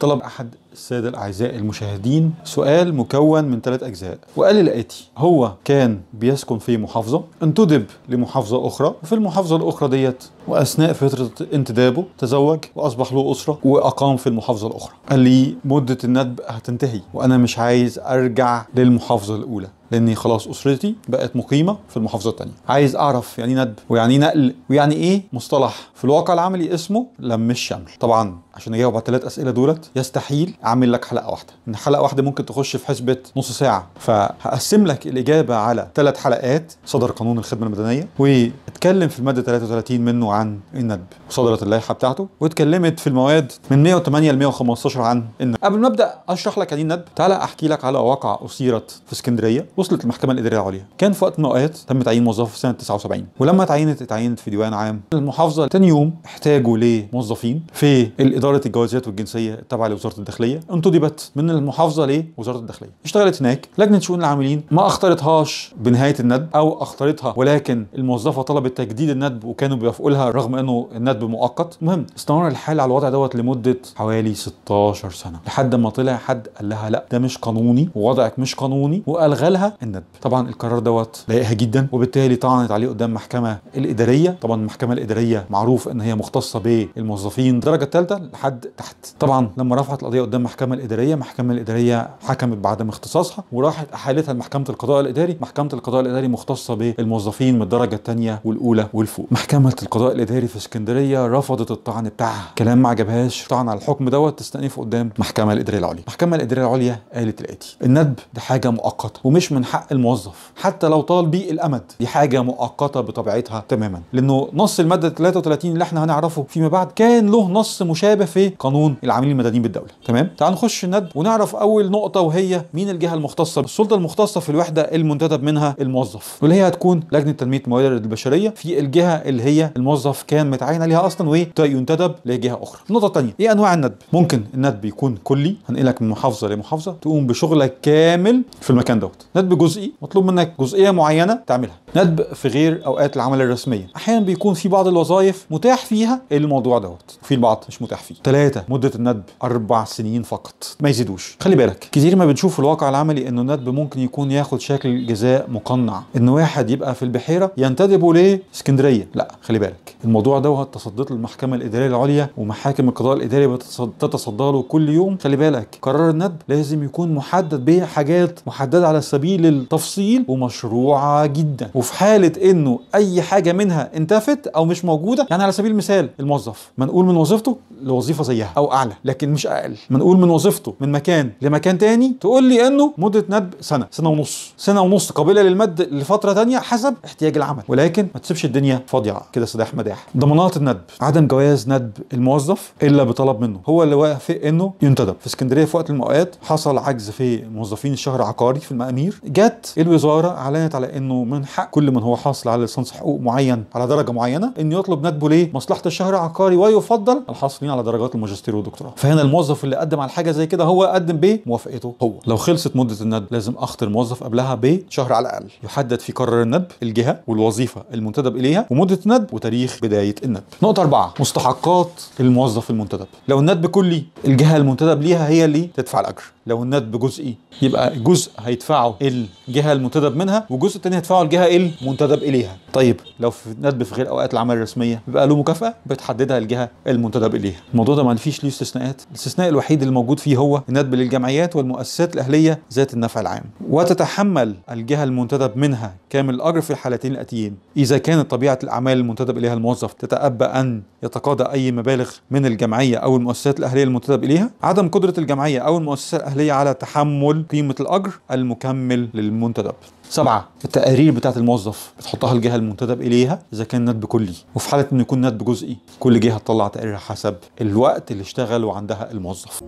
طلب أحد السادة الأعزاء المشاهدين سؤال مكون من ثلاث أجزاء وقال لي الآتي هو كان بيسكن في محافظة انتدب لمحافظة أخرى وفي المحافظة الأخرى ديت وأثناء فترة انتدابه تزوج وأصبح له أسرة وأقام في المحافظة الأخرى قال لي مدة الندب هتنتهي وأنا مش عايز أرجع للمحافظة الأولى لاني خلاص اسرتي بقت مقيمه في المحافظه الثانيه عايز اعرف يعني ندب ويعني نقل ويعني ايه مصطلح في الواقع العملي اسمه لم الشمل طبعا عشان اجاوب على الثلاث اسئله دولت يستحيل اعمل لك حلقه واحده ان حلقه واحده ممكن تخش في حسبه نص ساعه فهقسم لك الاجابه على ثلاث حلقات صدر قانون الخدمه المدنيه واتكلم في الماده 33 منه عن الندب وصدرت اللائحه بتاعته واتكلمت في المواد من 108 ل 115 عن الندب قبل ما ابدا اشرح لك يعني إيه الندب تعالى احكي لك على واقع اسيره في اسكندريه وصلت المحكمه الاداريه العليا كان في وقت من الاوقات تم تعيين موظفه في سنه 79 ولما اتعينت اتعينت في ديوان عام المحافظه تاني يوم احتاجوا لموظفين في اداره الجوازات والجنسيه التابعه لوزاره الداخليه انتدبت من المحافظه لوزاره الداخليه اشتغلت هناك لجنه شؤون العاملين ما اختارتهاش بنهايه الندب او اختارتها ولكن الموظفه طلبت تجديد الندب وكانوا بيوافقوا لها رغم انه الندب مؤقت المهم استمر الحال على الوضع دوت لمده حوالي 16 سنه لحد ما طلع حد قال لها لا ده مش قانوني ووضعك مش قانوني والغى لها الندب طبعا القرار دوت لايقها جدا وبالتالي طعنت عليه قدام المحكمه الاداريه طبعا المحكمه الاداريه معروف ان هي مختصه بالموظفين الدرجه الثالثه لحد تحت طبعا لما رفعت القضيه قدام المحكمه الاداريه المحكمه الاداريه حكمت بعدم اختصاصها وراحت احالتها لمحكمه القضاء الاداري محكمه القضاء الاداري مختصه بالموظفين من الدرجه الثانيه والاولى والفوق محكمه القضاء الاداري في اسكندريه رفضت الطعن بتاعها كلام ما عجبهاش طعن على الحكم دوت تستأنفه قدام المحكمه الاداريه العليا المحكمه الاداريه العليا قالت الاتي الندب ده حاجه مؤقته ومش من من حق الموظف حتى لو طال بيه الامد دي حاجه مؤقته بطبيعتها تماما لانه نص الماده 33 اللي احنا هنعرفه فيما بعد كان له نص مشابه في قانون العاملين المدنيين بالدوله تمام تعال نخش الند ونعرف اول نقطه وهي مين الجهه المختصه السلطه المختصه في الوحده المنتدب منها الموظف واللي هي هتكون لجنه تنميه الموارد البشريه في الجهه اللي هي الموظف كان متعين عليها اصلا وينتدب لجهه اخرى النقطه الثانيه ايه انواع الندب ممكن الندب يكون كلي هنقلك من محافظه لمحافظه تقوم بشغلك كامل في المكان دوت ندب ندب جزئي مطلوب منك جزئيه معينه تعملها ندب في غير اوقات العمل الرسميه احيانا بيكون في بعض الوظائف متاح فيها الموضوع دوت في البعض مش متاح فيه ثلاثة مده الندب اربع سنين فقط ما يزيدوش خلي بالك كتير ما بنشوف في الواقع العملي انه الندب ممكن يكون ياخد شكل جزاء مقنع ان واحد يبقى في البحيره ينتدبوا لاسكندريه لا خلي بالك الموضوع دوت تصدت المحكمه الاداريه العليا ومحاكم القضاء الاداري بتتصدى له كل يوم خلي بالك قرار الندب لازم يكون محدد بحاجات محدده على سبيل طويل التفصيل ومشروعه جدا وفي حاله انه اي حاجه منها انتفت او مش موجوده يعني على سبيل المثال الموظف منقول من وظيفته لوظيفه زيها او اعلى لكن مش اقل منقول من وظيفته من مكان لمكان تاني تقول لي انه مده ندب سنه سنه ونص سنه ونص قابله للمد لفتره تانية حسب احتياج العمل ولكن ما تسيبش الدنيا فاضيه كده سداح مداح ضمانات الندب عدم جواز ندب الموظف الا بطلب منه هو اللي وافق انه ينتدب في اسكندريه في وقت من الاوقات حصل عجز في موظفين الشهر عقاري في المقامير جت الوزاره اعلنت على انه من حق كل من هو حاصل على ليسانس حقوق معين على درجه معينه انه يطلب ندبه ليه مصلحه الشهر العقاري ويفضل الحاصلين على درجات الماجستير والدكتوراه فهنا الموظف اللي قدم على حاجه زي كده هو قدم بموافقته هو لو خلصت مده الندب لازم اخطر الموظف قبلها بشهر على الاقل يحدد في قرار الندب الجهه والوظيفه المنتدب اليها ومده الندب وتاريخ بدايه الندب نقطه أربعة مستحقات الموظف المنتدب لو الندب كلي الجهه المنتدب ليها هي اللي تدفع الاجر لو الندب جزئي يبقى جزء هيدفعه الجهه المنتدب منها والجزء الثاني هيدفعه الجهه المنتدب اليها طيب لو في ندب في غير اوقات العمل الرسميه بيبقى له مكافاه بتحددها الجهه المنتدب اليها الموضوع ده ما فيش ليه استثناءات الاستثناء الوحيد اللي موجود فيه هو الندب للجمعيات والمؤسسات الاهليه ذات النفع العام وتتحمل الجهه المنتدب منها كامل الاجر في الحالتين الاتيين اذا كانت طبيعه الاعمال المنتدب اليها الموظف تتابى ان يتقاضى اي مبالغ من الجمعيه او المؤسسات الاهليه المنتدب اليها عدم قدره الجمعيه او المؤسسه الأهلية على تحمل قيمة الأجر المكمل للمنتدب سبعة التقارير بتاعت الموظف بتحطها الجهة المنتدب إليها إذا كان ناتب كلي وفي حالة إنه يكون ناتب جزئي كل جهة تطلع تقريرها حسب الوقت اللي اشتغل وعندها الموظف